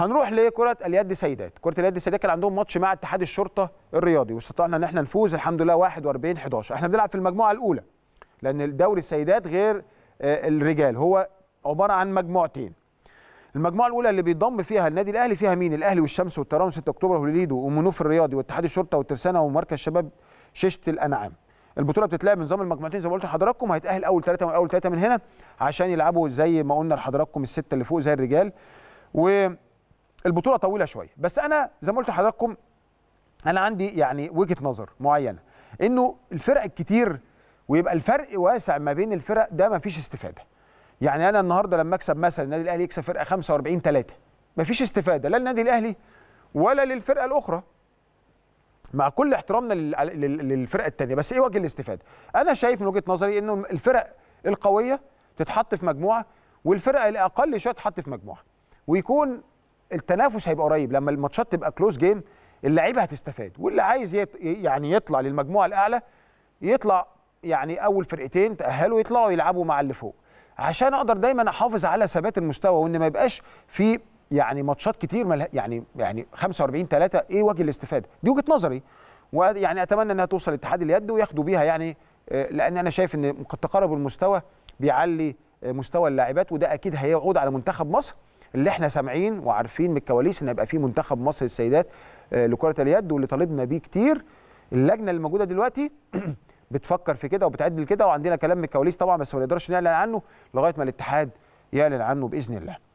هنروح لكره اليد سيدات كره اليد السيدات كان عندهم ماتش مع اتحاد الشرطه الرياضي واستطعنا ان احنا نفوز الحمد لله 41 11 احنا بنلعب في المجموعه الاولى لان الدوري السيدات غير آه، الرجال هو عباره عن مجموعتين المجموعه الاولى اللي بيضم فيها النادي الاهلي فيها مين الاهلي والشمس والترام 6 اكتوبر والليدو ومنوف الرياضي واتحاد الشرطه والترسانه ومركز شباب شيشه الانعام البطوله بتتلعب بنظام المجموعتين زي ما قلت لحضراتكم هيتاهل اول ثلاثه من اول ثلاثه من هنا عشان يلعبوا زي ما قلنا لحضراتكم السته اللي فوق زي الرجال و البطوله طويله شويه بس انا زي ما قلت لحضراتكم انا عندي يعني وجهه نظر معينه انه الفرق الكتير ويبقى الفرق واسع ما بين الفرق ده مفيش استفاده يعني انا النهارده لما اكسب مثلا النادي الاهلي يكسب فرقه 45 3 مفيش استفاده لا للنادي الاهلي ولا للفرقه الاخرى مع كل احترامنا للفرقه التانية بس ايه وجه الاستفاده انا شايف من وجهه نظري انه الفرق القويه تتحط في مجموعه والفرقه الاقل شويه تتحط في مجموعه ويكون التنافس هيبقى قريب لما الماتشات تبقى كلوز جيم اللعيبه هتستفاد واللي عايز يت... يعني يطلع للمجموعه الاعلى يطلع يعني اول فرقتين تاهلوا يطلعوا يلعبوا مع اللي فوق عشان اقدر دايما احافظ على ثبات المستوى وان ما يبقاش في يعني ماتشات كتير مل... يعني يعني 45 3 ايه وجه الاستفاده دي وجهه نظري ويعني اتمنى انها توصل لاتحاد اليد وياخدوا بيها يعني آه، لان انا شايف ان قد تقارب المستوى بيعلي آه، مستوى اللاعبات وده اكيد هيعود على منتخب مصر اللي احنا سامعين وعارفين من الكواليس ان هيبقى في منتخب مصر للسيدات آه، لكره اليد واللي طالبنا بيه كتير اللجنه اللي موجوده دلوقتي بتفكر في كده وبتعدل كده وعندنا كلام من الكواليس طبعا بس ما نقدرش نعلن عنه لغايه ما الاتحاد يعلن عنه باذن الله